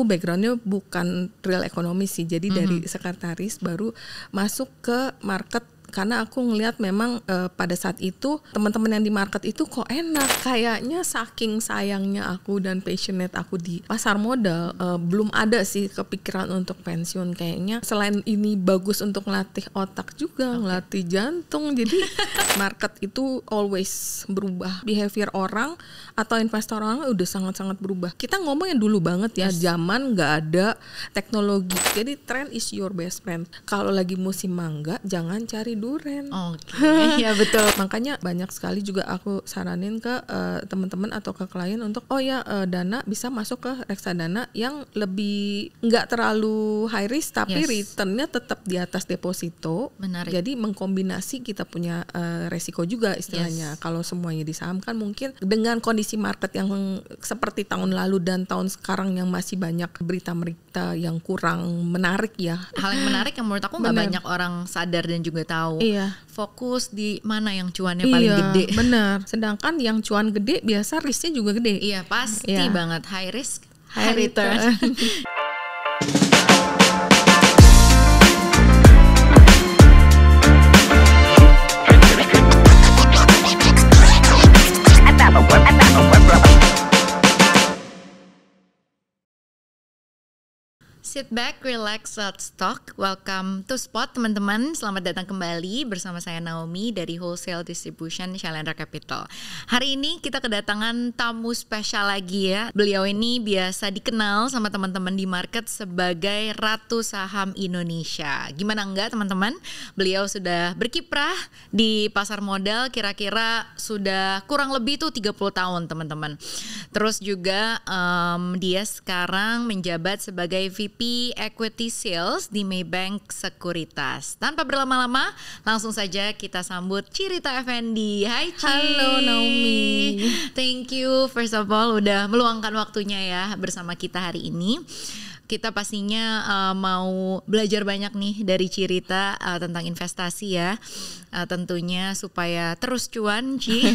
aku backgroundnya bukan real ekonomi sih jadi mm -hmm. dari mhm. sekretaris baru masuk ke market karena aku ngelihat memang uh, pada saat itu teman-teman yang di market itu kok enak kayaknya saking sayangnya aku dan passionate aku di pasar modal uh, belum ada sih kepikiran untuk pensiun kayaknya selain ini bagus untuk ngelatih otak juga okay. ngelatih jantung jadi market itu always berubah behavior orang atau investor orang udah sangat-sangat berubah kita ngomongin dulu banget ya yes. zaman nggak ada teknologi jadi trend is your best friend kalau lagi musim mangga jangan cari duren. Oke, okay. ya betul. Makanya banyak sekali juga aku saranin ke uh, teman-teman atau ke klien untuk oh ya uh, dana bisa masuk ke reksadana yang lebih nggak terlalu high risk tapi yes. returnnya tetap di atas deposito. Menarik. Jadi mengkombinasi kita punya uh, resiko juga istilahnya. Yes. Kalau semuanya di saham kan mungkin dengan kondisi market yang seperti tahun lalu dan tahun sekarang yang masih banyak berita-berita yang kurang menarik ya. Hal yang menarik yang menurut aku nggak banyak orang sadar dan juga tahu tahu. Iya. Fokus di mana yang cuannya iya, paling gede. Benar. Sedangkan yang cuan gede biasa risknya juga gede. Iya pasti iya. banget high risk high, high return. return. Sit back, relax, let's talk. Welcome to Spot, teman-teman. Selamat datang kembali bersama saya Naomi dari Wholesale Distribution Shalendra Capital. Hari ini kita kedatangan tamu spesial lagi ya. Beliau ini biasa dikenal sama teman-teman di market sebagai Ratu Saham Indonesia. Gimana enggak teman-teman? Beliau sudah berkiprah di pasar modal kira-kira sudah kurang lebih tuh 30 tahun teman-teman. Terus juga um, dia sekarang menjabat sebagai VP Equity Sales di Maybank Sekuritas. Tanpa berlama-lama, langsung saja kita sambut Cirita Effendi. Hai Ci. Halo Naomi. Thank you first of all udah meluangkan waktunya ya bersama kita hari ini kita pastinya uh, mau belajar banyak nih dari Cirita uh, tentang investasi ya uh, tentunya supaya terus cuan Ci.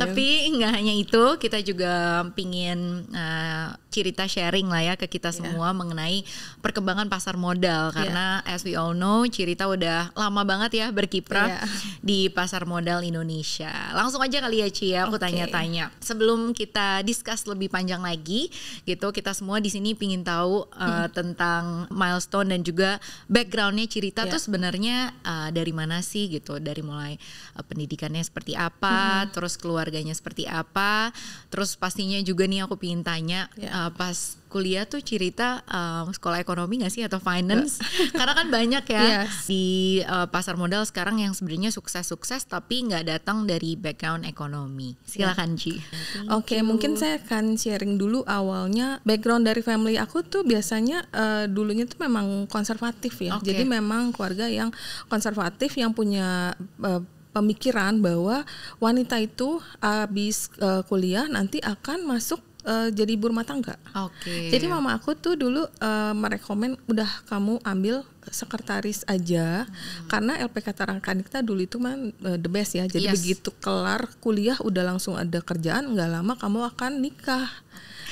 Tapi nggak hanya itu, kita juga pingin uh, cerita sharing lah ya ke kita yeah. semua mengenai perkembangan pasar modal iya. karena yeah. as we all know cerita udah lama banget ya berkiprah yeah. di pasar modal Indonesia. Langsung aja kali ya Ci ya, aku tanya tanya-tanya. Sebelum kita discuss lebih panjang lagi gitu, kita semua di sini pingin tahu uh, hmm. tentang milestone dan juga backgroundnya cerita yeah. tuh sebenarnya uh, dari mana sih gitu Gitu, dari mulai uh, pendidikannya seperti apa, hmm. terus keluarganya seperti apa, terus pastinya juga nih aku pingin tanya yeah. Ya. uh, pas kuliah tuh cerita um, sekolah ekonomi gak sih atau finance? Karena kan banyak ya yes. di uh, pasar modal sekarang yang sebenarnya sukses-sukses tapi nggak datang dari background ekonomi. Silakan Ci. Iya. Oke, okay, mungkin saya akan sharing dulu awalnya background dari family aku tuh biasanya uh, dulunya tuh memang konservatif ya. Okay. Jadi memang keluarga yang konservatif yang punya uh, pemikiran bahwa wanita itu habis uh, kuliah nanti akan masuk uh, jadi ibu rumah tangga. Oke. Okay. Jadi mama aku tuh dulu uh, merekomen udah kamu ambil sekretaris aja hmm. karena LPK Tarangkanikta dulu itu man uh, eh, the best ya. Jadi yes. begitu kelar kuliah udah langsung ada kerjaan nggak lama kamu akan nikah.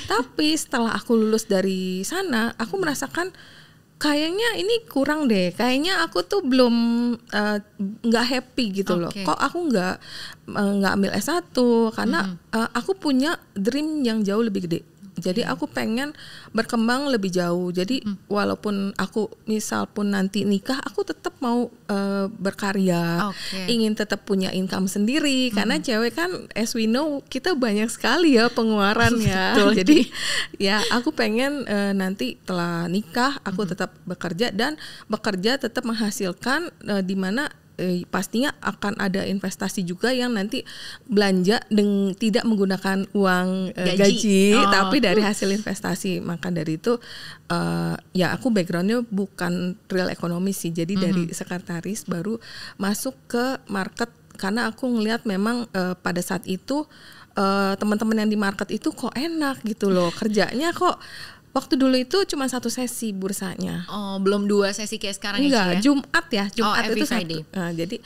Tapi setelah aku lulus dari sana aku hmm. merasakan kayaknya ini kurang deh kayaknya aku tuh belum eh, nggak uh, happy gitu okay. loh kok aku nggak eh, nggak uh, ambil S1 karena mm -hmm. uh, aku punya dream yang jauh lebih gede jadi iya. aku pengen berkembang lebih jauh. Jadi hmm. walaupun aku misal pun nanti nikah, aku tetap mau uh, berkarya, okay. ingin tetap punya income sendiri. Hmm. Karena cewek kan, as we know, kita banyak sekali ya pengeluaran ya. Jadi ya aku pengen uh, nanti telah nikah, aku hmm. tetap bekerja dan bekerja tetap menghasilkan uh, di mana eh, pastinya akan ada investasi juga yang nanti belanja dengan tidak menggunakan uang eh, gaji, gaji oh. tapi dari hasil investasi maka dari itu eh, ya aku backgroundnya bukan real ekonomi sih jadi mm -hmm. dari sekretaris baru masuk ke market karena aku ngelihat memang eh, pada saat itu eh, teman-teman yang di market itu kok enak gitu loh kerjanya kok Waktu dulu itu cuma satu sesi bursanya. Oh, belum dua sesi kayak sekarang Enggak, ya? Jumat ya. Jumat oh, itu Friday. satu. Nah, jadi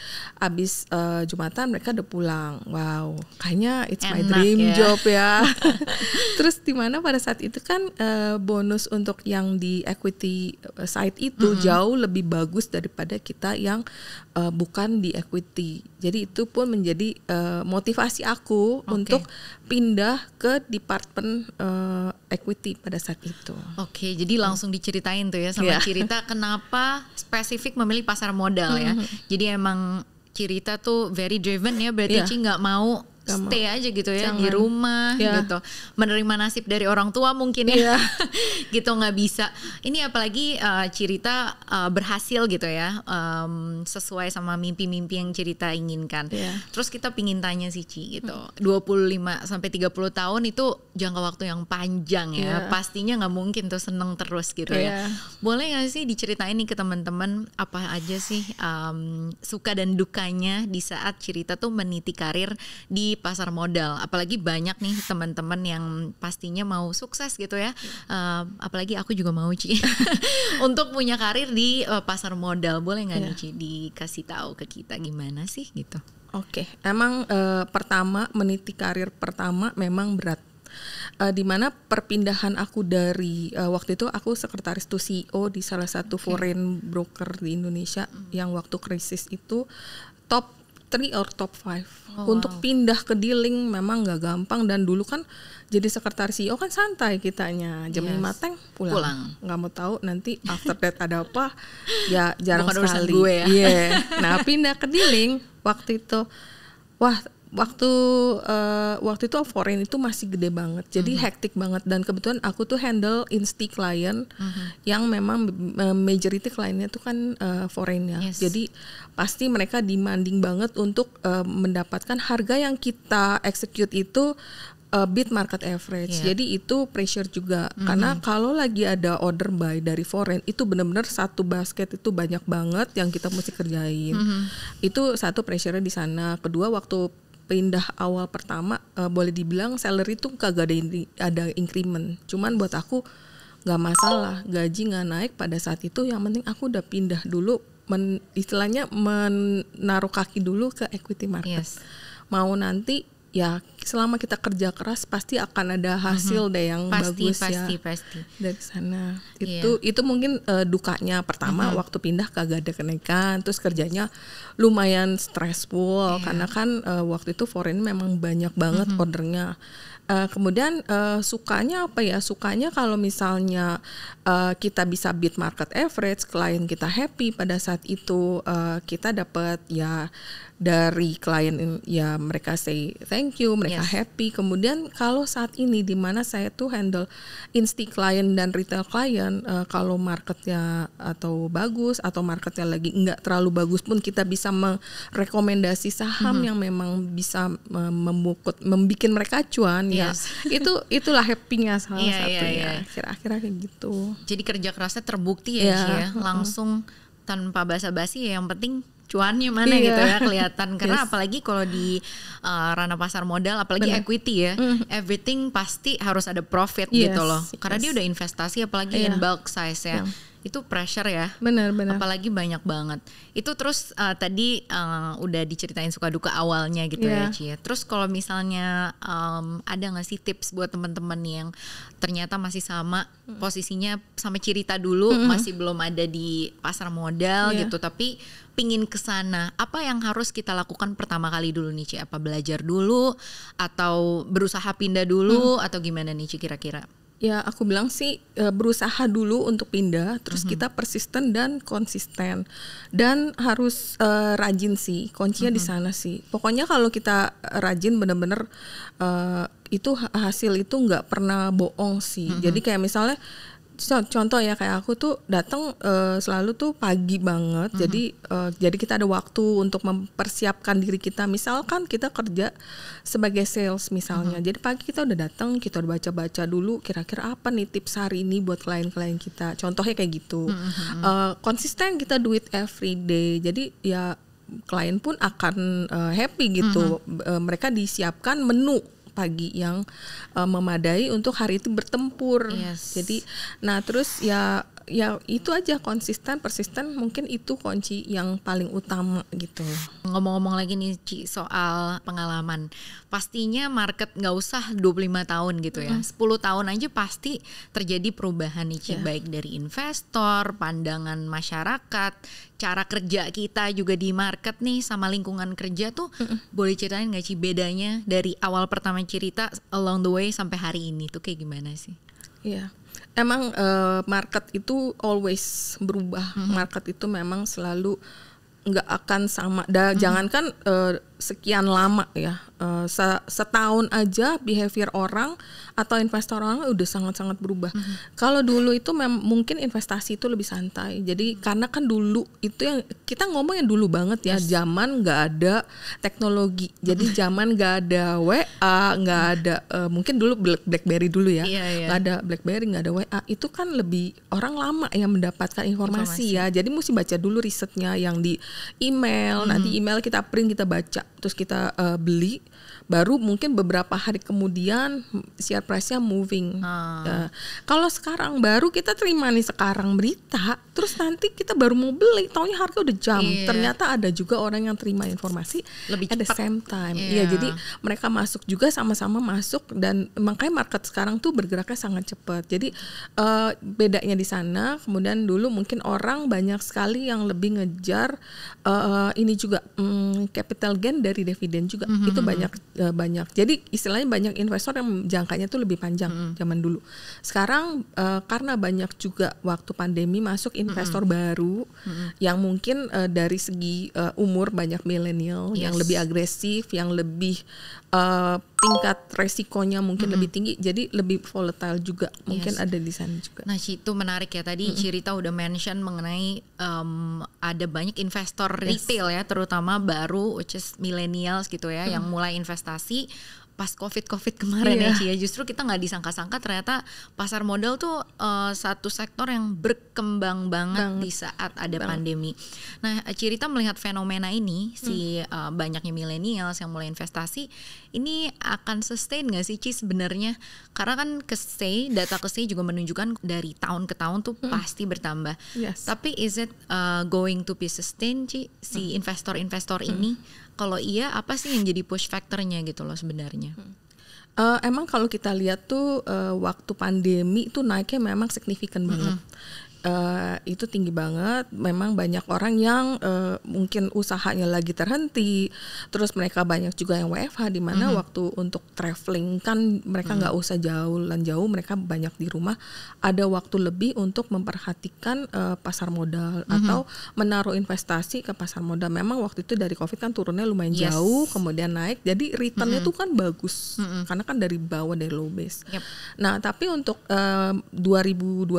abis uh, Jumatan mereka udah pulang. Wow, kayaknya it's Enak, my dream ya. job ya. Terus di mana pada saat itu kan uh, bonus untuk yang di equity eh, side itu mm -hmm. jauh lebih bagus daripada kita yang uh, bukan di equity jadi itu pun menjadi uh, motivasi aku okay. untuk pindah ke department uh, equity pada saat itu. Oke, okay, jadi hmm. langsung diceritain tuh ya sama yeah. cerita kenapa spesifik memilih pasar modal ya. Hmm. Jadi emang cerita tuh very driven ya berarti yeah. Ci nggak mau Gak stay aja gitu ya Jangan. di rumah ya. gitu menerima nasib dari orang tua mungkin ya ya. gitu nggak bisa ini apalagi uh, cerita uh, berhasil gitu ya um, sesuai sama mimpi-mimpi yang cerita inginkan ya. terus kita pingin tanya sih Ci gitu hmm. 25 sampai 30 tahun itu jangka waktu yang panjang ya ya. pastinya nggak mungkin tuh seneng terus gitu ya, ya boleh nggak sih diceritain nih ke teman-teman apa aja sih um, suka dan dukanya di saat cerita tuh meniti karir di pasar modal. Apalagi banyak nih teman-teman yang pastinya mau sukses gitu ya. Uh, apalagi aku juga mau Ci. Untuk punya karir di uh, pasar modal. Boleh nggak yeah. nih iya. Ci dikasih tahu ke kita gimana sih gitu? Oke, okay. emang uh, pertama meniti karir pertama memang berat uh, dimana perpindahan aku dari uh, waktu itu aku sekretaris to e CEO di salah satu okay. foreign broker di Indonesia mm. yang waktu krisis itu top Three or top five. Oh, Untuk wow. pindah ke dealing memang nggak gampang dan dulu kan jadi sekretaris CEO kan santai kitanya. Jam yes. mateng teng pulang. pulang. Nggak mau tahu nanti after that ada apa ya jarang Bukan sekali. gue ya. Yeah. Nah, pindah ke dealing waktu itu wah waktu uh, waktu itu foreign itu masih gede banget jadi mm -hmm. hektik banget dan kebetulan aku tuh handle insti klien mm -hmm. yang memang eh, majority kliennya tuh kan uh, eh, foreign ya yes. jadi pasti mereka demanding banget untuk uh, mendapatkan harga yang kita execute itu uh, beat market average. Yeah. Jadi itu pressure juga mm-hmm. karena kalau lagi ada order buy dari foreign itu benar-benar satu basket itu banyak banget yang kita mesti kerjain. Mm-hmm. Itu satu pressure di sana. Kedua waktu pindah awal pertama uh, boleh dibilang salary itu kagak ada ada increment. Cuman buat aku nggak masalah, gaji nggak naik pada saat itu. Yang penting aku udah pindah dulu, men, istilahnya menaruh kaki dulu ke equity market. Yes. Mau nanti ya selama kita kerja keras pasti akan ada mhm. hasil mm -hmm. deh yang pasti, bagus ya. pasti, ya pasti. dari sana iya. itu yeah. itu mungkin uh, dukanya pertama mm -hmm. waktu pindah kagak ada kenaikan terus kerjanya lumayan stressful yeah. karena kan uh, waktu itu foreign memang banyak banget mm -hmm. ordernya uh, kemudian uh, sukanya apa ya sukanya kalau misalnya uh, kita bisa beat market average klien kita happy pada saat itu uh, kita dapat ya dari klien ya mereka say thank you, mereka yes. happy. Kemudian kalau saat ini di mana saya tuh handle insti klien dan retail klien uh, kalau marketnya atau bagus atau marketnya lagi nggak terlalu bagus pun kita bisa merekomendasi saham mm -hmm. yang memang bisa membuat membukut membikin mereka cuan ya. yes. ya. Itu itulah happynya salah yeah, satunya. Yeah, yeah. Kira-kira kayak gitu. Jadi kerja kerasnya terbukti ya, yeah. ya. langsung tanpa basa-basi ya yang penting cuannya mana iya. gitu ya kelihatan karena yes. apalagi kalau di uh, ranah pasar modal apalagi Bener. equity ya mm. everything pasti harus ada profit gitu yes. gitu loh karena yes. dia udah investasi apalagi yeah. in bulk size ya yeah itu pressure ya. Benar-benar. Apalagi banyak banget. Itu terus uh, tadi uh, udah diceritain suka duka awalnya gitu yeah. ya iya. Cie. Ya. Terus kalau misalnya um, ada nggak sih tips buat teman-teman yang ternyata masih sama hmm. posisinya sama cerita dulu -hmm. masih belum ada di pasar modal yeah. gitu tapi pingin ke sana, apa yang harus kita lakukan pertama kali dulu nih Ci? Apa belajar dulu atau berusaha pindah dulu hmm. atau gimana nih Ci kira-kira? ya aku bilang sih e, berusaha dulu untuk pindah terus mm -hmm. kita persisten dan konsisten dan harus uh, rajin sih kuncinya mm -hmm. di mhm. sana sih pokoknya kalau kita rajin benar-benar uh, e, itu hasil itu nggak pernah bohong sih mm -hmm. jadi kayak misalnya contoh ya kayak aku tuh datang uh, eh, selalu tuh pagi banget. Mm-hmm. Jadi uh, jadi kita ada waktu untuk mempersiapkan diri kita. Misalkan kita kerja sebagai sales misalnya. Mm-hmm. Jadi pagi kita udah datang, kita udah baca-baca dulu kira-kira apa nih tips hari ini buat klien-klien kita. Contohnya kayak gitu. Mm-hmm. Uh, konsisten kita duit every day. Jadi ya klien pun akan uh, happy gitu. Mm-hmm. Uh, mereka disiapkan menu pagi yang uh, memadai untuk hari itu bertempur. Yes. Jadi, nah terus ya ya itu aja konsisten persisten mungkin itu kunci yang paling utama gitu ngomong-ngomong lagi nih Ci soal pengalaman pastinya market nggak usah 25 tahun gitu ya mm. 10 tahun aja pasti terjadi perubahan nih Ci yeah. baik dari investor pandangan masyarakat cara kerja kita juga di market nih sama lingkungan kerja tuh mm -mm. boleh ceritain nggak Ci bedanya dari awal pertama cerita along the way sampai hari ini tuh kayak gimana sih Iya emang uh, market itu always berubah. Mm -hmm. Market itu memang selalu nggak akan sama. Da, mm -hmm. Jangankan uh, sekian lama ya uh, setahun aja behavior orang atau investor orang udah sangat-sangat berubah. Mm -hmm. Kalau dulu itu mem mungkin investasi itu lebih santai. Jadi mm -hmm. karena kan dulu itu yang kita ngomong yang dulu banget ya, yes. zaman nggak ada teknologi. Jadi mhm. zaman nggak ada WA, nggak mhm. ada uh, mungkin dulu BlackBerry dulu ya, iya, iya. nggak yeah, yeah. ada BlackBerry, nggak ada WA. Itu kan lebih orang lama yang mendapatkan informasi, informasi. ya. Jadi mesti baca dulu risetnya yang di email. Mm -hmm. Nanti mhm. email kita print kita baca terus kita uh, beli baru mungkin beberapa hari kemudian share price-nya moving. Hmm. Uh, kalau sekarang baru kita terima nih sekarang berita, terus nanti kita baru mau beli, taunya harga udah jam. Yeah. Ternyata ada juga orang yang terima informasi lebih at the same time. Iya, yeah. yeah, jadi mereka masuk juga sama-sama masuk dan makanya market sekarang tuh bergeraknya sangat cepat. Jadi uh, bedanya di sana, kemudian dulu mungkin orang banyak sekali yang lebih ngejar uh, ini juga um, capital gain dari dividen juga. Mm -hmm. Itu mhm. banyak uh, banyak. Jadi istilahnya banyak investor yang jangkanya tuh lebih panjang mm -hmm. zaman dulu. Sekarang uh, karena banyak juga waktu pandemi masuk investor mm -hmm. baru mm -hmm. yang mungkin uh, dari segi uh, umur banyak milenial yes. yang lebih agresif, yang lebih uh, tingkat resikonya mungkin mm -hmm. lebih tinggi jadi lebih volatile juga mungkin ada di sana juga nah itu menarik ya tadi mm -hmm. cerita udah mention mengenai um, ada banyak investor yes. retail ya terutama baru which is millennials gitu ya mm -hmm. yang mulai investasi pas covid covid kemarin yeah. ya iya. Cia ya. justru kita nggak disangka-sangka ternyata pasar modal tuh uh, satu sektor yang berkembang banget Bang. di saat ada Bang. pandemi. Nah cerita melihat fenomena ini hmm. si uh, eh, banyaknya milenial yang mulai investasi ini akan sustain nggak sih Ci sebenarnya karena kan kestay data kestay juga menunjukkan dari tahun ke tahun tuh hmm. pasti bertambah. Yes. Tapi is it uh, going to be sustain Ci si hmm. investor-investor hmm. ini? Hmm kalau iya, apa sih yang jadi push factornya gitu loh sebenarnya? Hmm. Uh, emang kalau kita lihat tuh uh, waktu pandemi itu naiknya memang signifikan -hmm. banget. Eh, itu tinggi banget. Memang banyak orang yang uh, mungkin usahanya lagi terhenti, terus mereka banyak juga yang WFH di mana mm -hmm. waktu untuk traveling kan mereka nggak mm -hmm. usah jauh dan jauh, mereka banyak di rumah. Ada waktu lebih untuk memperhatikan uh, pasar modal mm -hmm. atau menaruh investasi ke pasar modal. Memang waktu itu dari COVID kan turunnya lumayan yes. jauh, kemudian naik. Jadi returnnya mm -hmm. kan bagus mm -hmm. karena kan dari bawah dari low base. Yep. Nah tapi untuk uh, 2021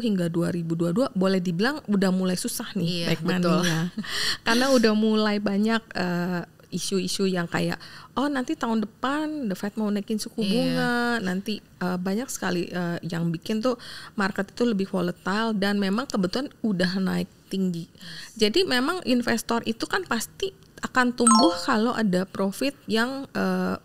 hingga 2000 2022 boleh dibilang udah mulai susah nih iya, betul. Karena udah mulai banyak uh, isu-isu yang kayak oh nanti tahun depan the Fed mau naikin suku iya. bunga iya. nanti uh, banyak sekali uh, yang bikin tuh market itu lebih volatile dan memang kebetulan udah naik tinggi jadi memang investor itu kan pasti akan tumbuh kalau ada profit yang uh,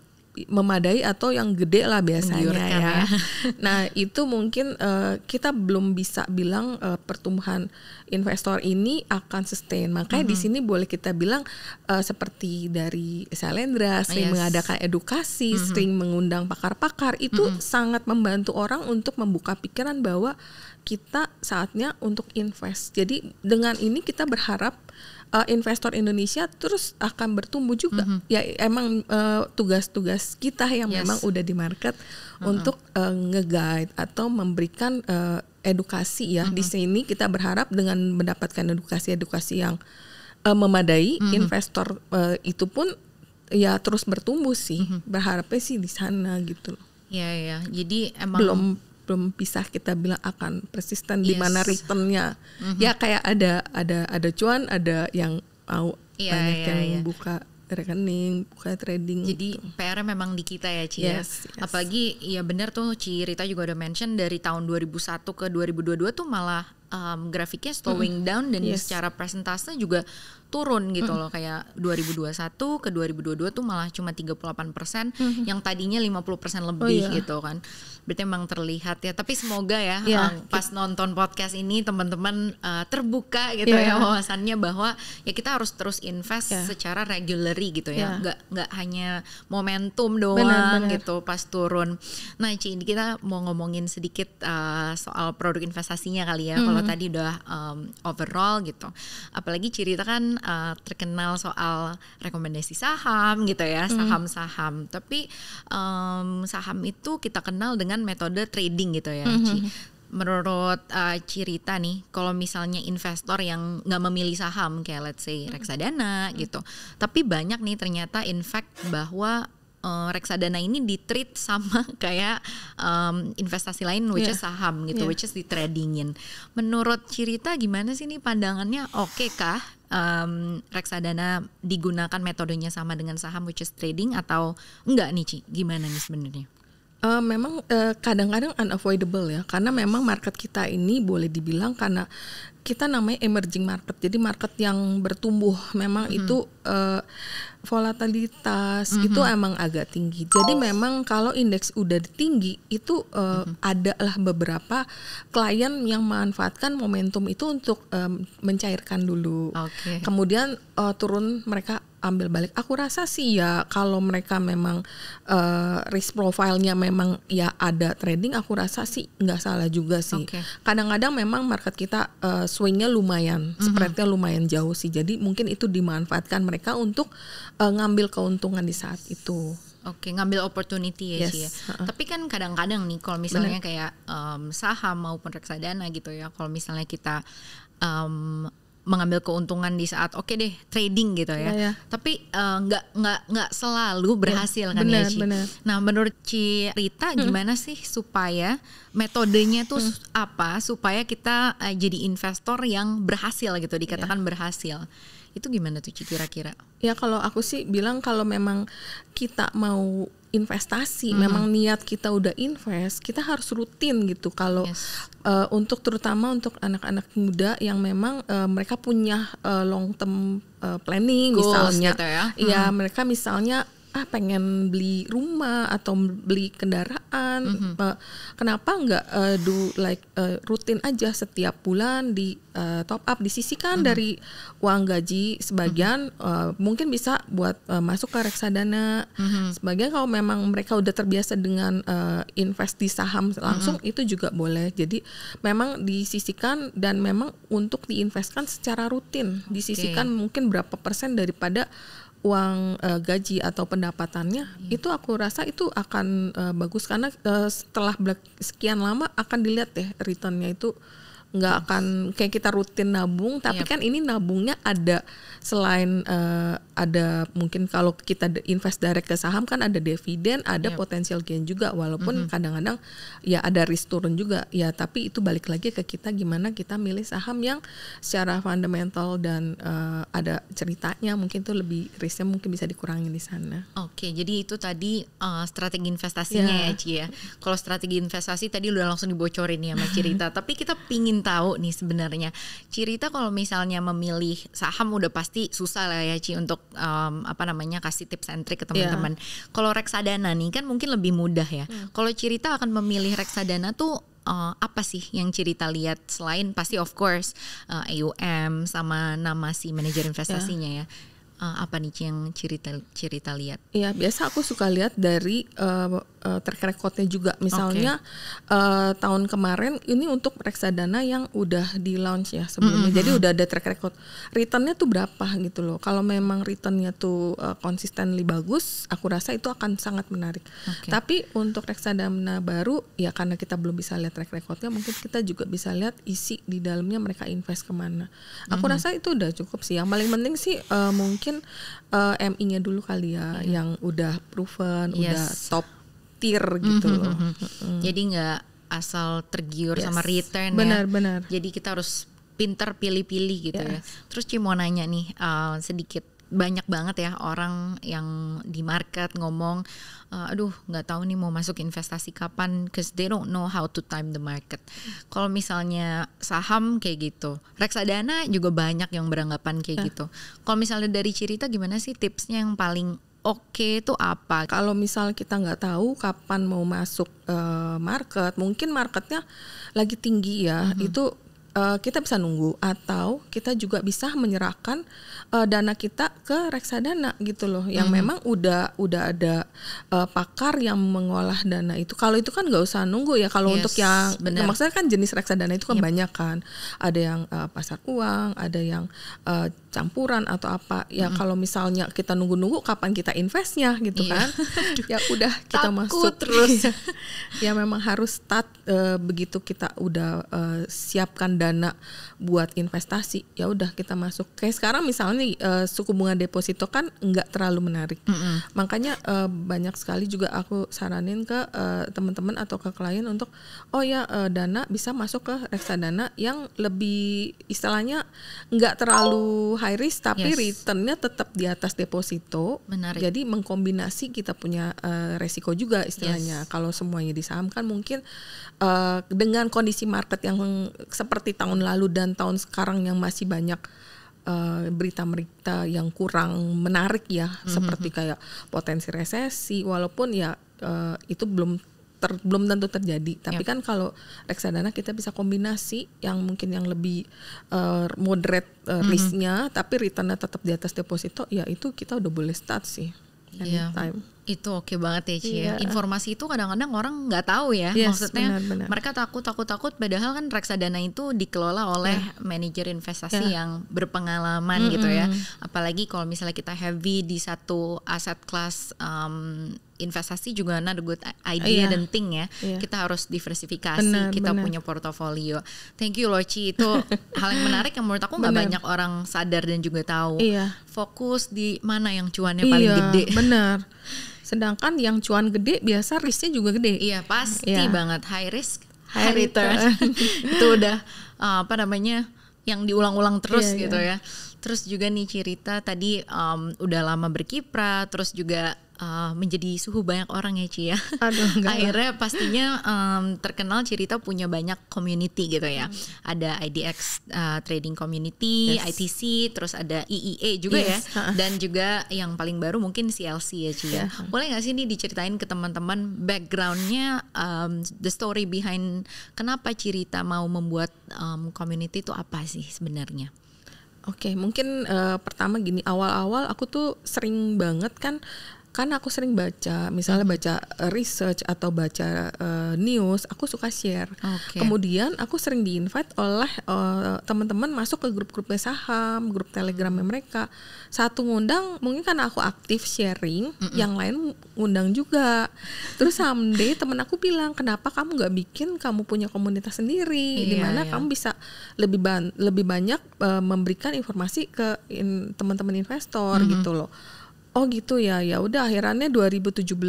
memadai atau yang gede lah biasanya ya. Kan ya. nah itu mungkin uh, kita belum bisa bilang uh, pertumbuhan investor ini akan sustain. Makanya mm -hmm. di sini boleh kita bilang uh, seperti dari Salendra oh, sering yes. mengadakan edukasi, mm -hmm. sering mengundang pakar-pakar itu mm -hmm. sangat membantu orang untuk membuka pikiran bahwa kita saatnya untuk invest. Jadi dengan ini kita berharap uh, investor Indonesia terus akan bertumbuh juga. Mm-hmm. Ya emang tugas uh, tugas-tugas kita yang yes. memang udah di market mm-hmm. untuk uh, ngeguide atau memberikan uh, edukasi ya. Mm-hmm. Di mhm. sini kita berharap dengan mendapatkan edukasi-edukasi yang uh, memadai, mm-hmm. investor uh, itu pun ya terus bertumbuh sih. Mm-hmm. Berharapnya sih di sana gitu Ya Iya ya. Jadi emang belum belum bisa kita bilang akan persisten yes. di mana returnnya mm-hmm. ya kayak ada ada ada cuan ada yang mau yeah, banyak yeah, yang yeah. buka rekening buka trading jadi gitu. PR memang di kita ya Ci ya? yes, yes. apalagi ya benar tuh Ci Rita juga udah mention dari tahun 2001 ke 2022 tuh malah um, grafiknya slowing hmm down dan yes. secara presentase juga turun gitu mm-hmm. loh kayak 2021 ke 2022 tuh malah cuma 38% mm-hmm. yang tadinya 50% persen oh, lebih oh, iya. gitu kan. Berarti emang terlihat ya. Tapi semoga ya yeah. um, pas nonton podcast ini teman-teman uh, terbuka gitu yeah. ya wawasannya bahwa ya kita harus terus invest yeah. secara regularly gitu ya. Yeah. Nggak nggak hanya momentum doang bener, bener. gitu pas turun. Nah, Ci, kita mau ngomongin sedikit uh, soal produk investasinya kali ya. Mm kalau mm-hmm. tadi udah um, overall gitu apalagi cerita kan uh, terkenal soal rekomendasi saham gitu ya mm-hmm. saham-saham tapi um, saham itu kita kenal dengan metode trading gitu ya Ci mm-hmm. menurut uh, cerita nih, kalau misalnya investor yang nggak memilih saham kayak let's say reksadana mm -hmm. gitu, tapi banyak nih ternyata in fact bahwa uh, reksadana ini ditreat sama kayak um, investasi lain which yeah. is saham gitu yeah. which is di tradingin. Menurut cerita, gimana sih ini pandangannya? Oke okay kah um, reksadana digunakan metodenya sama dengan saham which is trading atau enggak nih Ci? Gimana nih sebenarnya? Uh, memang kadang eh, kadang-kadang unavoidable ya karena memang market kita ini boleh dibilang karena kita namanya emerging market jadi market yang bertumbuh memang mm-hmm. itu uh, volatilitas mm-hmm. itu emang agak tinggi jadi memang kalau indeks udah tinggi itu uh, mm-hmm. lah beberapa klien yang memanfaatkan momentum itu untuk um, mencairkan dulu okay. kemudian uh, turun mereka ambil balik. Aku rasa sih ya kalau mereka memang uh, risk nya memang ya ada trading, aku rasa sih nggak salah juga sih. kadang Kadang-kadang memang market kita uh, swingnya lumayan, mm -hmm. spreadnya lumayan jauh sih. Jadi mungkin itu dimanfaatkan mereka untuk uh, ngambil keuntungan di saat itu. Oke, ngambil opportunity ya yes. sih ya. Uh-uh. Tapi kan kadang-kadang nih kalau misalnya Bener. kayak um, saham maupun reksadana gitu ya, kalau misalnya kita um, mengambil keuntungan di saat oke okay deh trading gitu ya. ya, ya. Tapi eh, nggak uh, nggak nggak selalu iya, berhasil kan ya, kan bener, ya Ci. Bener. Nah menurut Ci Rita hmm. gimana sih supaya metodenya tuh hmm. apa supaya kita uh, jadi investor yang berhasil gitu dikatakan ya. berhasil itu gimana tuh Ci kira-kira? Ya kalau aku sih bilang kalau memang kita mau investasi, mm-hmm. memang niat kita udah invest, kita harus rutin gitu kalau yes. uh, untuk terutama untuk anak-anak muda yang memang uh, mereka punya uh, long term uh, planning Goals misalnya, gitu ya, iya, hmm. mereka misalnya ah pengen beli rumah atau beli kendaraan mm -hmm. kenapa nggak uh, do like uh, rutin aja setiap bulan di uh, top up disisikan mm -hmm. dari uang gaji sebagian mm -hmm. uh, mungkin bisa buat uh, masuk ke reksadana mm -hmm. sebagian kalau memang mereka udah terbiasa dengan uh, invest di saham langsung mm -hmm. itu juga boleh jadi memang disisikan dan memang untuk diinvestkan secara rutin disisikan okay. mungkin berapa persen daripada uang uh, gaji atau pendapatannya hmm. itu aku rasa itu akan uh, bagus karena uh, setelah sekian lama akan dilihat deh returnnya itu nggak akan kayak kita rutin nabung tapi yep. Iya. kan ini nabungnya ada selain uh, ada mungkin kalau kita invest direct ke saham kan ada dividen, ada yep. Iya. potensial gain juga walaupun mm-hmm. kadang-kadang mm -hmm. ya ada risk turun juga ya tapi itu balik lagi ke kita gimana kita milih saham yang secara fundamental dan uh, ada ceritanya mungkin itu lebih risknya mungkin bisa dikurangin di sana. Oke, jadi itu tadi uh, strategi investasinya yeah. ya Ci ya. Kalau strategi investasi tadi udah langsung dibocorin ya sama cerita. tapi kita pingin tahu nih sebenarnya cerita kalau misalnya memilih saham udah pasti susah lah ya Ci untuk um, apa namanya kasih tips and trick ke iya. teman-teman. Yeah. Kalau reksadana nih kan mungkin lebih mudah ya. Hmm. Kalau cerita akan memilih reksadana tuh uh, apa sih yang cerita lihat selain pasti of course uh, eh, AUM sama nama si manajer iya. investasinya yeah. ya. Uh, apa nih yang cerita cerita lihat? Iya, biasa aku suka lihat dari uh, uh, track recordnya juga misalnya okay. uh, eh, tahun kemarin ini untuk reksadana yang udah di launch ya sebelumnya mm -hmm. jadi udah ada track record returnnya tuh berapa gitu loh kalau memang returnnya tuh uh, consistently bagus aku rasa itu akan sangat menarik okay. tapi untuk reksadana baru ya karena kita belum bisa lihat track recordnya mungkin kita juga bisa lihat isi di dalamnya mereka invest kemana aku mm -hmm. rasa itu udah cukup sih yang paling penting sih uh, mungkin uh, MI-nya dulu kali ya mm -hmm. yang udah proven yes. udah top nyetir mm-hmm, gitu mm -hmm. Mm -hmm. Jadi nggak asal tergiur yes. sama return ya. benar, ya. Benar. Jadi kita harus pinter pilih-pilih gitu ya. yes. ya. Terus Ci mau nanya nih uh, sedikit banyak banget ya orang yang di market ngomong uh, aduh nggak tahu nih mau masuk investasi kapan cause they don't know how to time the market. Kalau misalnya saham kayak gitu, reksadana juga banyak yang beranggapan kayak nah. gitu. Kalau misalnya dari cerita gimana sih tipsnya yang paling oke okay itu apa. Kalau misal kita nggak tahu kapan mau masuk uh, market, mungkin marketnya lagi tinggi ya, mm-hmm. itu uh, kita bisa nunggu atau kita juga bisa menyerahkan uh, dana kita ke reksadana gitu loh, yang hmm memang udah udah ada uh, pakar yang mengolah dana itu. Kalau itu kan nggak usah nunggu ya. Kalau yes, untuk yang maksudnya kan jenis reksadana itu kan yep. banyak kan, ada yang uh, pasar uang, ada yang uh, campuran atau apa ya hmm. kalau misalnya kita nunggu-nunggu kapan kita investnya gitu iya. kan Aduh, ya udah kita masuk terus iya. ya memang harus start uh, begitu kita udah uh, siapkan dana buat investasi ya udah kita masuk kayak sekarang misalnya uh, suku bunga deposito kan nggak terlalu menarik mm -hmm. makanya uh, banyak sekali juga aku saranin ke uh, teman-teman atau ke klien untuk oh ya uh, dana bisa masuk ke reksadana yang lebih istilahnya nggak terlalu high high risk tapi yes. returnnya tetap di atas deposito. Menarik. Jadi mengkombinasi kita punya uh, resiko juga istilahnya. Yes. Kalau semuanya di saham kan mungkin uh, dengan kondisi market yang seperti tahun lalu dan tahun sekarang yang masih banyak eh, berita-berita uh, yang kurang menarik ya mm -hmm. seperti hmm. kayak potensi resesi walaupun ya uh, itu belum ter, belum tentu terjadi. Tapi iya. kan kalau reksadana kita bisa kombinasi yang mungkin yang lebih uh, moderate uh, mm-hmm. risknya, tapi returnnya tetap di atas deposito, ya itu kita udah boleh start sih iya. anytime. Yeah. Itu oke okay banget ya Ci yeah. Iya. Informasi itu kadang-kadang orang nggak tahu ya. Yes, Maksudnya benar, benar. mereka takut takut takut padahal kan reksadana itu dikelola oleh yeah. manajer investasi yeah. yang berpengalaman mm -hmm. gitu ya. Apalagi kalau misalnya kita heavy di satu aset kelas um, mmm, investasi juga not a good idea yeah. dan thing ya. Yeah. Kita harus diversifikasi, bener, kita bener. punya portofolio. Thank you Loci, itu hal yang menarik yang menurut aku nggak banyak orang sadar dan juga tahu. Iya. Fokus di mana yang cuannya iya, paling gede. Benar. Sedangkan yang cuan gede biasa risknya juga gede. Iya pasti yeah. banget high risk high, high return. return. itu udah eh, apa namanya yang diulang-ulang terus iya, iya. gitu iya. ya. Terus juga nih cerita tadi um, udah lama berkiprah, terus juga uh, menjadi suhu banyak orang ya Ci ya. Aduh, Akhirnya pastinya um, terkenal cerita punya banyak community gitu ya. Hmm. Ada IDX uh, eh, trading community, yes. ITC, terus ada IEA juga yes. ya. Dan juga yang paling baru mungkin CLC ya Ci ya. Hmm. Boleh nggak sih ini diceritain ke teman-teman backgroundnya um, the story behind kenapa cerita mau membuat um, community itu apa sih sebenarnya? Oke, okay, mungkin uh, pertama gini awal-awal aku tuh sering banget kan karena aku sering baca misalnya hmm. baca eh, research atau baca uh, news aku suka share okay. kemudian aku sering diinvite oleh uh, teman-teman masuk ke grup grupnya saham grup telegramnya mereka satu ngundang mungkin karena aku aktif sharing mm yang lain ngundang juga terus someday teman aku bilang kenapa kamu nggak bikin kamu punya komunitas sendiri iya, di mana iya. kamu bisa lebih ban lebih banyak uh, memberikan informasi ke in, teman-teman investor -hmm. gitu loh oh gitu ya ya udah akhirannya 2017 uh,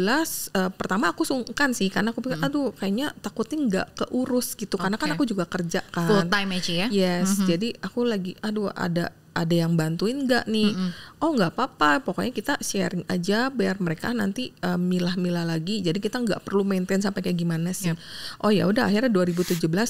eh, pertama aku sungkan sih karena aku pikir hmm. aduh kayaknya takutnya nggak keurus gitu okay. karena kan aku juga kerja kan full time aja ya yes mm -hmm. jadi aku lagi aduh ada ada yang bantuin nggak nih? Mm -hmm. Oh nggak apa-apa, pokoknya kita sharing aja biar mereka nanti uh, milah-milah lagi. Jadi kita nggak perlu maintain sampai kayak gimana sih. Yep. Oh ya udah akhirnya 2017 uh, eh,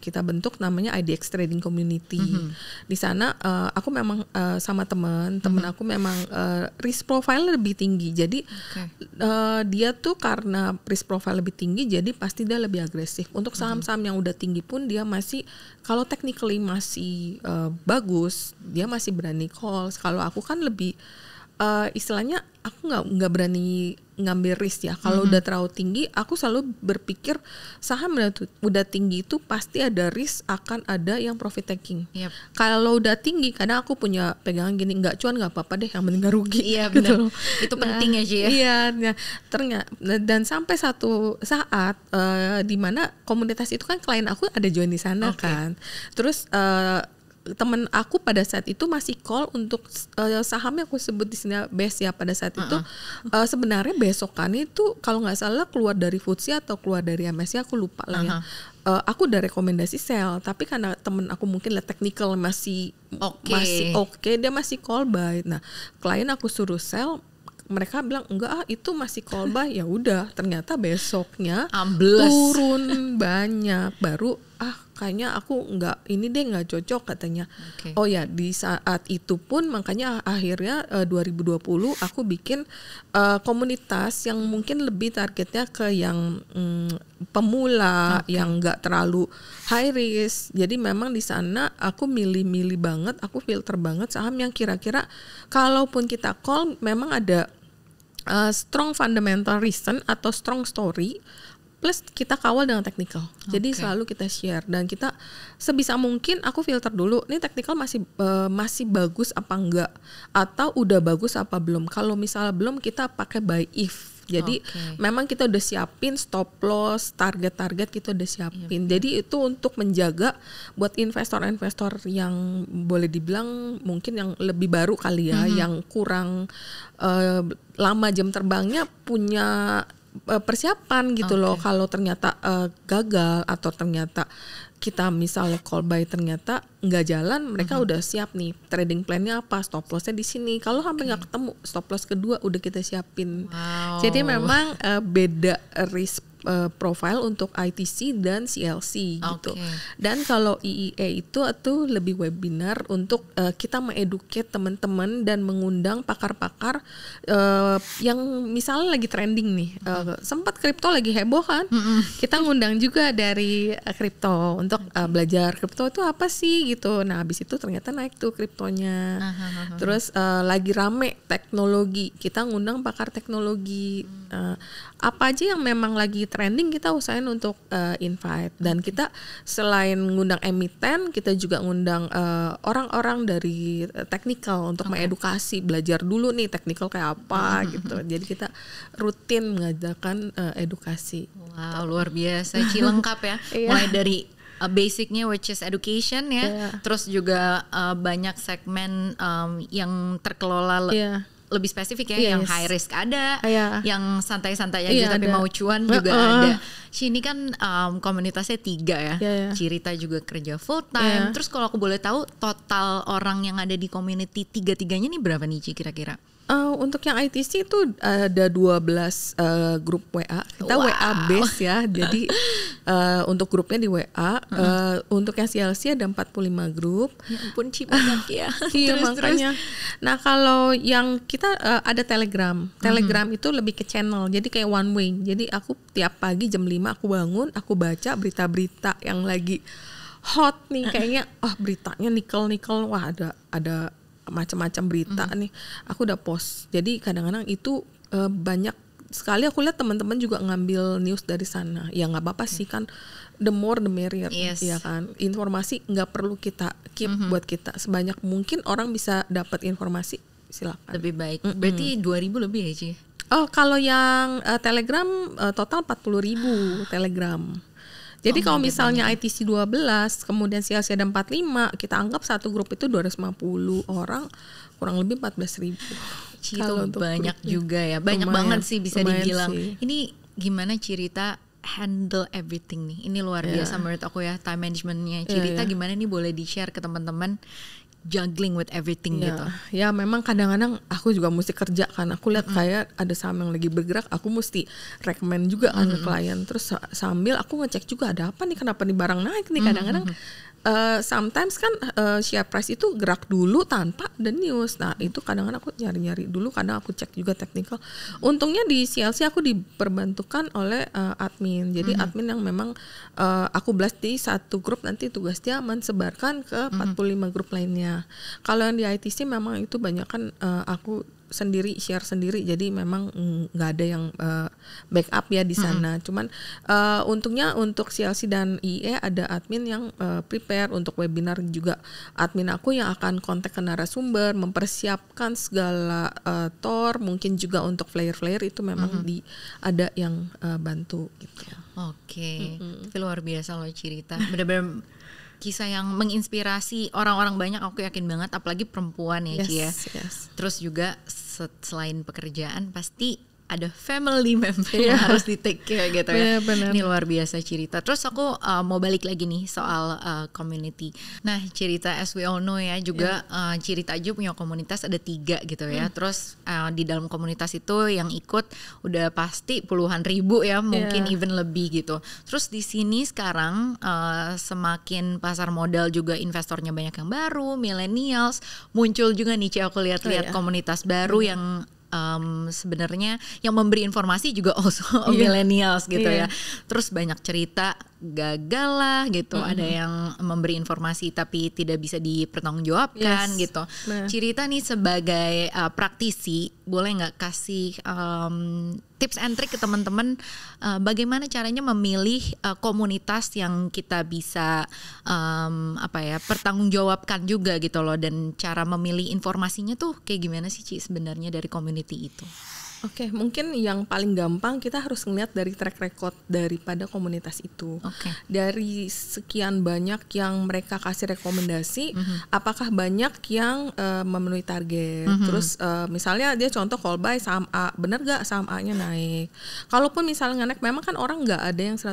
kita bentuk namanya IDX Trading Community. Mm -hmm. Di sana uh, aku memang uh, sama temen, temen mm -hmm. aku memang uh, risk profile lebih tinggi. Jadi okay. uh, dia tuh karena risk profile lebih tinggi, jadi pasti dia lebih agresif. Untuk mm-hmm. saham-saham yang udah tinggi pun dia masih kalau technically masih uh, bagus dia masih berani call. kalau aku kan lebih uh, istilahnya aku nggak nggak berani ngambil risk ya kalau mm-hmm. udah terlalu tinggi aku selalu berpikir saham udah, tinggi itu pasti ada risk akan ada yang profit taking yep. kalau udah tinggi karena aku punya pegangan gini nggak cuan nggak apa-apa deh yang penting rugi iya gitu itu nah, penting nah, aja ya, ya iya nah, ternyata nah, dan sampai satu saat uh, di mana komunitas itu kan klien aku ada join di sana okay. kan terus uh, temen aku pada saat itu masih call untuk uh, saham yang aku sebut di sini best ya pada saat uh -uh. itu uh, sebenarnya kan itu kalau nggak salah keluar dari FTSE atau keluar dari MSCI aku lupa lah uh -huh. ya uh, aku udah rekomendasi sell tapi karena temen aku mungkin lah technical masih okay. masih oke okay, dia masih call buy nah klien aku suruh sell mereka bilang enggak ah itu masih call buy ya udah ternyata besoknya Ambles. turun banyak baru ah kayaknya aku nggak ini deh nggak cocok katanya okay. oh ya di saat itu pun makanya akhirnya eh, uh, 2020 aku bikin uh, komunitas yang mungkin lebih targetnya ke yang um, pemula okay. yang nggak terlalu high risk jadi memang di sana aku milih-milih banget aku filter banget saham yang kira-kira kalaupun kita call memang ada uh, strong fundamental reason atau strong story plus kita kawal dengan teknikal, Okay. Jadi selalu kita share dan kita sebisa mungkin aku filter dulu ini teknikal masih uh, masih bagus apa enggak atau udah bagus apa belum. Kalau misalnya belum kita pakai buy if. Jadi okay. memang kita udah siapin stop loss, target-target kita udah siapin. Yep. Iya, Jadi itu untuk menjaga buat investor-investor yang boleh dibilang mungkin yang lebih baru kali ya, mm -hmm. yang kurang uh, lama jam terbangnya punya Eh, persiapan gitu okay. loh kalau ternyata uh, gagal atau ternyata kita misalnya call buy ternyata nggak jalan mereka uh-huh. udah siap nih trading plannya apa stop lossnya di sini kalau sampai nggak okay. ketemu stop loss kedua udah kita siapin wow. jadi memang uh, beda risk uh, profile untuk ITC dan CLC okay. gitu. Dan kalau IIE itu atau lebih webinar untuk uh, kita mengeduket teman-teman dan mengundang pakar-pakar uh, yang misalnya lagi trending nih. uh, sempat kripto lagi heboh kan? Mm -hmm. Kita ngundang juga dari kripto untuk okay. uh, belajar kripto itu apa sih gitu. Nah, habis itu ternyata naik tuh kriptonya. Uh -huh. Terus uh, lagi rame teknologi. Kita ngundang pakar teknologi. Uh, apa aja yang memang lagi trending kita usahain untuk uh, invite dan kita selain ngundang emiten kita juga ngundang eh, orang-orang uh, dari eh, teknikal untuk okay. mengedukasi belajar dulu nih teknikal kayak apa hmm. gitu jadi kita rutin mengadakan uh, edukasi wow luar biasa lengkap ya iya. mulai dari uh, basicnya which is education ya yeah. terus juga uh, banyak segmen um, yang terkelola yeah lebih spesifik ya yes. yang high risk ada yeah. yang santai-santai aja yeah, tapi ada. mau cuan juga uh, ada sini kan um, komunitasnya tiga ya yeah, iya, iya. yeah. juga kerja full time yeah. terus kalau aku boleh tahu total orang yang ada di community tiga-tiganya nih berapa nih kira-kira Uh, untuk yang ITC itu ada 12 uh, eh, grup WA. Kita wow. WA base ya. Jadi uh, untuk grupnya di WA. Uh, uh Untuk yang CLC ada 45 grup. Ya pun banyak ya. iya terus, makanya. Nah kalau yang kita uh, ada Telegram. Telegram hmm. itu lebih ke channel. Jadi kayak one way. Jadi aku tiap pagi jam 5 aku bangun, aku baca berita-berita yang lagi hot nih kayaknya. Oh beritanya nikel-nikel. Wah ada ada macam-macam berita mm. nih aku udah post jadi kadang-kadang itu uh, banyak sekali aku lihat teman-teman juga ngambil news dari sana ya nggak apa-apa sih mm. kan the more the merrier yes. ya kan informasi nggak perlu kita keep mm -hmm. buat kita sebanyak mungkin orang bisa dapat informasi silakan lebih baik mm -hmm. berarti 2000 lebih ya Oh kalau yang uh, Telegram uh, total puluh ribu Telegram jadi oh, kalau gitu. misalnya banyak. ITC 12, kemudian CLC ada 45, kita anggap satu grup itu 250 orang, kurang lebih 14.000. ribu. Kalau banyak grupnya. juga ya, banyak lumayan, banget sih bisa dibilang. Sih. Ini gimana cerita handle everything nih? Ini luar yeah. biasa menurut aku ya time managementnya. Iya, cerita yeah, yeah. gimana nih boleh di share ke teman-teman juggling with everything yeah. gitu. Ya memang kadang-kadang aku juga mesti kerja kan. Aku lihat mm. kayak ada saham yang lagi bergerak, aku mesti rekomend juga mm. ke klien. Terus sambil aku ngecek juga ada apa nih, kenapa nih barang naik nih. Kadang-kadang mm. Uh, sometimes kan uh, share price itu gerak dulu tanpa the news. Nah itu kadang-kadang aku nyari-nyari dulu, kadang aku cek juga technical. Untungnya di CLC aku diperbantukan oleh uh, admin. Jadi mm-hmm. admin yang memang uh, aku blast di satu grup nanti tugas dia mensebarkan ke mm-hmm. 45 grup lainnya. Kalau yang di ITC memang itu banyak kan uh, aku sendiri share sendiri jadi memang nggak ada yang uh, backup ya di sana. hmm Cuman uh, untungnya untuk CLC dan IE ada admin yang uh, prepare untuk webinar juga admin aku yang akan kontak ke narasumber, mempersiapkan segala uh, tor, mungkin juga untuk flyer-flyer itu memang hmm di ada yang uh, bantu gitu. Oke, okay. hmm luar biasa loh cerita. Benar-benar kisah yang menginspirasi orang-orang banyak aku yakin banget apalagi perempuan ya yes, Ci ya. Yes. Terus juga selain pekerjaan pasti ada family member yeah. yang iya. harus di take care gitu ya. Yeah, iya, Ini luar biasa cerita. Terus aku uh, mau balik lagi nih soal uh, community. Nah cerita as we all know ya juga yeah. Iya. uh, cerita aja punya komunitas ada tiga gitu ya. Mm. Terus uh, di dalam komunitas itu yang ikut udah pasti puluhan ribu ya mungkin yeah. even lebih gitu. Terus di sini sekarang uh, semakin pasar modal juga investornya banyak yang baru, millennials muncul juga nih Cia aku lihat-lihat oh, yeah. komunitas baru mm. yang um, sebenarnya yang memberi informasi juga also yeah. millennials gitu yeah. ya. Terus banyak cerita gagal lah gitu. Mm -hmm. Ada yang memberi informasi tapi tidak bisa dipertanggungjawabkan yes. gitu. Nah. Cerita nih sebagai uh, praktisi boleh nggak kasih um, tips and trick ke teman-teman uh, bagaimana caranya memilih uh, komunitas yang kita bisa um, apa ya pertanggungjawabkan juga gitu loh dan cara memilih informasinya tuh kayak gimana sih Ci sebenarnya dari community itu? Oke, okay, mungkin yang paling gampang kita harus melihat dari track record daripada komunitas itu. Oke. Okay. Dari sekian banyak yang mereka kasih rekomendasi, mm -hmm. apakah banyak yang uh, memenuhi target? Mm -hmm. Terus uh, misalnya dia contoh call buy saham A, benar gak saham A-nya naik? Kalaupun misalnya naik, memang kan orang nggak ada yang 100%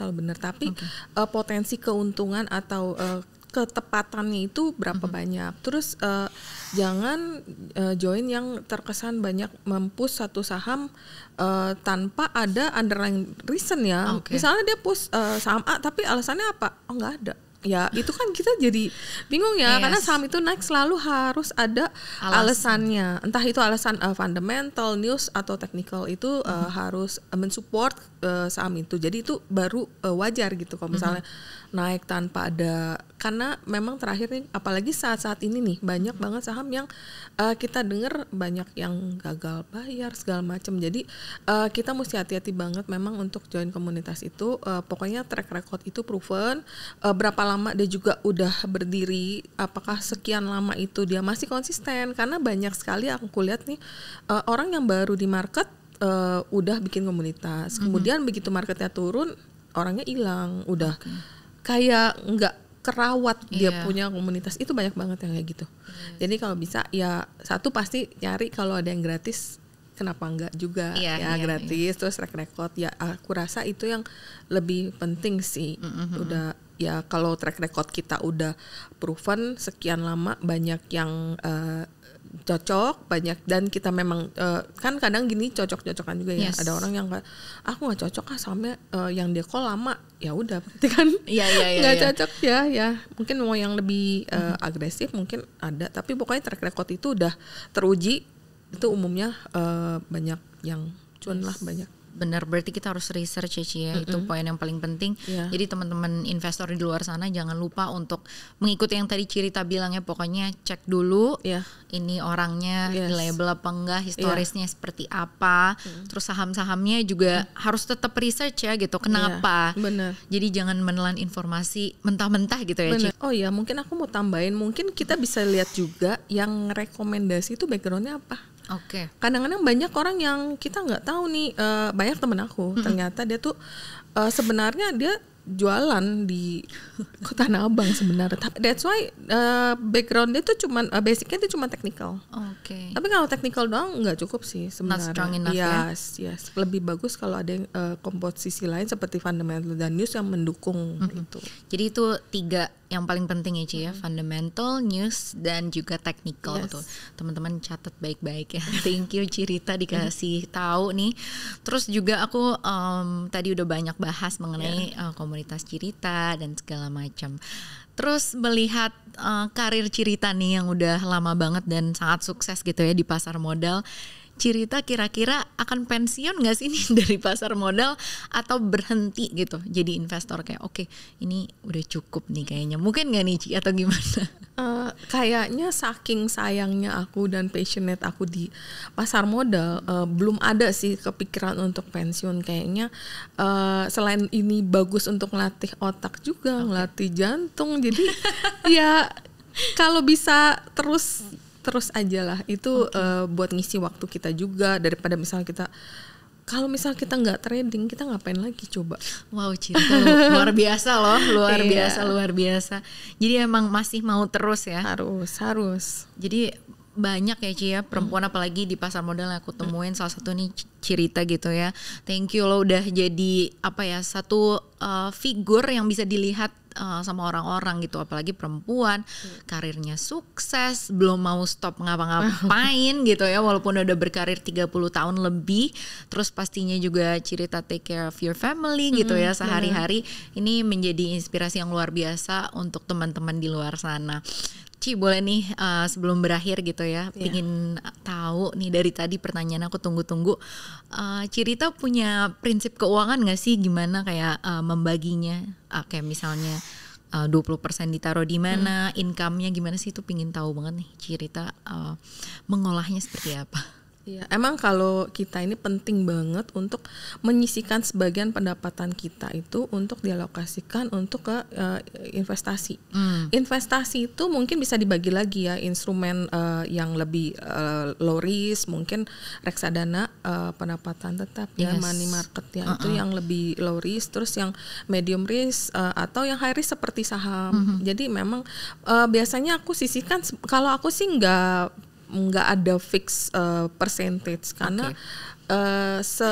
selalu benar, tapi okay. uh, eh, potensi keuntungan atau uh, ketepatannya itu berapa mm -hmm. banyak. Terus uh, jangan uh, join yang terkesan banyak mempush satu saham uh, tanpa ada underlying reason ya. Okay. Misalnya dia push uh, saham A tapi alasannya apa? Oh nggak ada ya itu kan kita jadi bingung ya yes. karena saham itu naik selalu harus ada Alas. alasannya entah itu alasan uh, fundamental news atau technical itu uh, mm -hmm. harus mensupport Eh, saham itu. Jadi itu baru uh, wajar gitu kalau misalnya mm-hmm. naik tanpa ada karena memang terakhir nih apalagi saat-saat ini nih banyak banget saham yang uh, kita dengar banyak yang gagal bayar segala macam. Jadi uh, kita mesti hati-hati banget memang untuk join komunitas itu uh, pokoknya track record itu proven uh, berapa lama dia juga udah berdiri, apakah sekian lama itu dia masih konsisten karena banyak sekali aku lihat nih uh, orang yang baru di market uh, udah bikin komunitas. Kemudian mm -hmm. begitu marketnya turun, orangnya hilang, udah okay. kayak nggak kerawat yeah. dia iya. punya komunitas itu banyak banget yang kayak gitu. Yes. Jadi kalau bisa ya satu pasti nyari kalau ada yang gratis kenapa enggak juga yeah, ya yeah, iya. gratis yeah. terus track record ya aku rasa itu yang lebih penting sih. Mm -hmm. Udah ya kalau track record kita udah proven sekian lama banyak yang uh, cocok banyak dan kita memang uh, kan kadang gini cocok-cocokan juga ya yes. ada orang yang aku nggak cocok ah sama uh, yang deko lama ya udah berarti kan yeah, yeah, yeah, nggak iya. cocok ya ya mungkin mau yang lebih uh, mm-hmm. agresif mungkin ada tapi pokoknya track record itu udah teruji itu umumnya uh, banyak yang cuan yes. lah banyak benar berarti kita harus research ya ya. itu poin yang paling penting yeah. jadi teman-teman investor di luar sana jangan lupa untuk mengikuti yang tadi tak bilangnya pokoknya cek dulu yeah. ini orangnya yes. label apa enggak historisnya yeah. seperti apa mm. terus saham-sahamnya juga mm. harus tetap research ya gitu kenapa yeah, bener. jadi jangan menelan informasi mentah-mentah gitu ya Ci. oh ya mungkin aku mau tambahin mungkin kita bisa lihat juga yang rekomendasi itu backgroundnya apa Oke. Okay. Kadang-kadang banyak orang yang kita nggak tahu nih uh, banyak temen aku hmm. ternyata dia tuh uh, sebenarnya dia jualan di kota Abang sebenarnya. That's why uh, background dia tuh cuman uh, basicnya dia cuma technical. Oke. Okay. Tapi kalau technical doang nggak cukup sih sebenarnya. Not strong enough ya? yes, ya. Yes, Lebih bagus kalau ada yang, uh, komposisi lain seperti fundamental dan news yang mendukung mm -hmm. itu. Jadi itu tiga yang paling penting ya Ci ya, mm-hmm. fundamental, news dan juga technical yes. tuh. Teman-teman catat baik-baik ya. Thank you cerita dikasih mm-hmm. tahu nih. Terus juga aku um, tadi udah banyak bahas mengenai yeah. uh, komunitas cerita dan segala macam. Terus melihat uh, karir cerita nih yang udah lama banget dan sangat sukses gitu ya di pasar modal Cerita kira-kira akan pensiun nggak sih ini dari pasar modal atau berhenti gitu jadi investor kayak oke okay, ini udah cukup nih kayaknya mungkin nggak nih Ci atau gimana? Uh, kayaknya saking sayangnya aku dan passionate aku di pasar modal uh, belum ada sih kepikiran untuk pensiun kayaknya uh, selain ini bagus untuk latih otak juga okay. ngelatih jantung jadi ya kalau bisa terus terus aja lah itu okay. uh, eh, buat ngisi waktu kita juga daripada misalnya kita kalau misal kita nggak trading kita ngapain lagi coba wow cinta luar biasa loh luar iya. biasa luar biasa jadi emang masih mau terus ya harus harus jadi banyak ya Ci ya hmm. perempuan apalagi di pasar modal yang aku temuin salah satu nih cerita gitu ya thank you lo udah jadi apa ya satu uh, figur yang bisa dilihat uh, sama orang-orang gitu apalagi perempuan hmm. karirnya sukses belum mau stop ngapa-ngapain gitu ya walaupun udah berkarir 30 tahun lebih terus pastinya juga cerita take care of your family hmm, gitu ya sehari-hari ini menjadi inspirasi yang luar biasa untuk teman-teman di luar sana Ci boleh nih uh, sebelum berakhir gitu ya, yeah. pingin tahu nih dari tadi pertanyaan aku tunggu-tunggu. Uh, eh, Cirita punya prinsip keuangan gak sih? Gimana kayak uh, membaginya? Uh, kayak misalnya uh, 20% ditaruh di mana, hmm. income-nya gimana sih? Itu pingin tahu banget nih Cirita uh, mengolahnya seperti apa. Iya, emang kalau kita ini penting banget untuk menyisikan sebagian pendapatan kita itu untuk dialokasikan untuk ke uh, investasi. Hmm. Investasi itu mungkin bisa dibagi lagi ya instrumen uh, yang lebih uh, low risk, mungkin reksadana uh, pendapatan tetap ya, yes. ya money market ya uh -uh. itu uh-uh. yang lebih low risk, terus yang medium risk uh, atau yang high risk seperti saham. Mm -hmm. Jadi memang uh, biasanya aku sisihkan kalau aku sih nggak nggak ada fix uh, percentage karena okay. uh, eh, se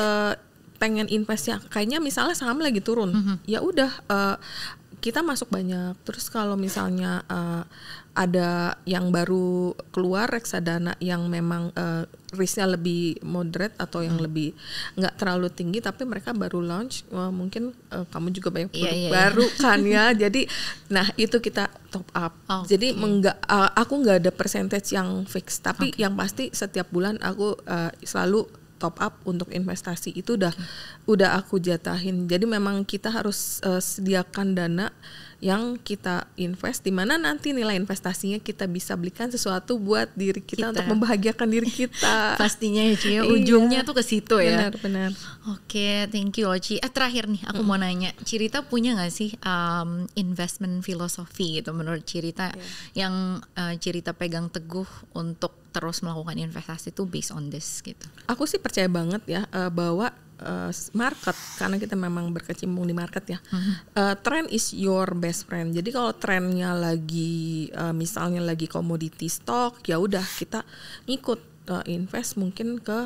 pengen investnya kayaknya misalnya saham lagi turun mm -hmm. ya udah uh, kita masuk banyak. Terus kalau misalnya uh, ada yang baru keluar reksadana yang memang uh, risknya lebih moderate atau yang hmm. lebih nggak terlalu tinggi, tapi mereka baru launch, wah, mungkin uh, kamu juga banyak iya, produk yeah, yeah, baru kan ya. Jadi, nah itu kita top up. Oh, Jadi okay. enggak, uh, aku nggak ada percentage yang fix, tapi okay. yang pasti setiap bulan aku uh, selalu top up untuk investasi itu udah udah aku jatahin. Jadi memang kita harus uh, sediakan dana yang kita invest di mana nanti nilai investasinya kita bisa belikan sesuatu buat diri kita, kita. untuk membahagiakan diri kita. Pastinya ya Cie, iya. ujungnya iya. tuh ke situ ya. Benar, benar. Oke, okay, thank you Oci. Eh terakhir nih aku mm. mau nanya, Cerita punya nggak sih um, investment filosofi gitu menurut cerita yeah. yang uh, eh, Cirita pegang teguh untuk terus melakukan investasi itu based on this gitu. Aku sih percaya banget ya uh, bahwa uh, market karena kita memang berkecimpung di market ya. Uh-huh. trend is your best friend. Jadi kalau trennya lagi uh, misalnya lagi komoditi stok, ya udah kita ngikut invest mungkin ke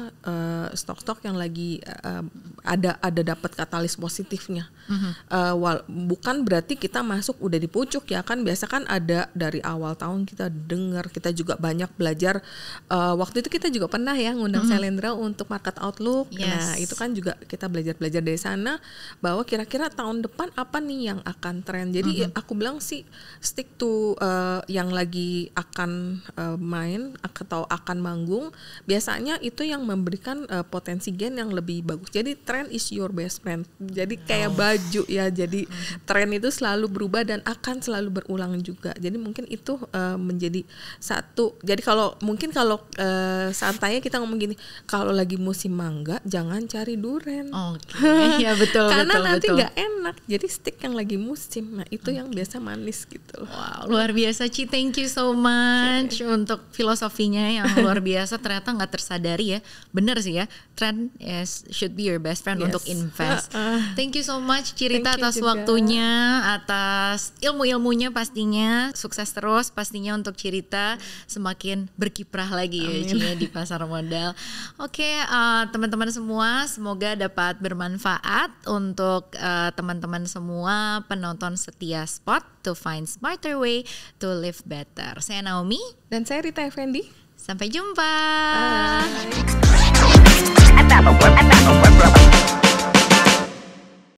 stok-stok uh, yang lagi uh, ada ada dapat katalis positifnya. Mm-hmm. Uh, bukan berarti kita masuk udah di pucuk ya kan biasa kan ada dari awal tahun kita dengar kita juga banyak belajar uh, waktu itu kita juga pernah ya ngundang mm-hmm. Selendra untuk market outlook. Nah, yes. Nah, itu kan juga kita belajar-belajar dari sana bahwa kira-kira tahun depan apa nih yang akan tren. Jadi mm-hmm. aku bilang sih stick to uh, yang lagi akan uh, main atau akan manggung biasanya itu yang memberikan uh, potensi gen yang lebih bagus. Jadi trend is your best friend. Jadi kayak oh baju ya jadi hmm. tren itu selalu berubah dan akan selalu berulang juga jadi mungkin itu uh, menjadi satu jadi kalau mungkin kalau uh, santainya kita ngomong gini kalau lagi musim mangga jangan cari duren okay. ya betul karena betul, nanti nggak enak jadi stick yang lagi musim nah itu okay. yang biasa manis gitu wow luar biasa Ci thank you so much okay. untuk filosofinya yang luar biasa ternyata nggak tersadari ya benar sih ya trend yes should be your best friend yes. untuk invest thank you so much cerita atas juga. waktunya, atas ilmu-ilmunya pastinya. Sukses terus pastinya untuk cerita semakin berkiprah lagi ya Cie di pasar modal. Oke, okay, uh, eh, teman-teman semua semoga dapat bermanfaat untuk uh, teman-teman semua penonton setia Spot to find smarter way to live better. Saya Naomi dan saya Rita Effendi. Sampai jumpa. Bye.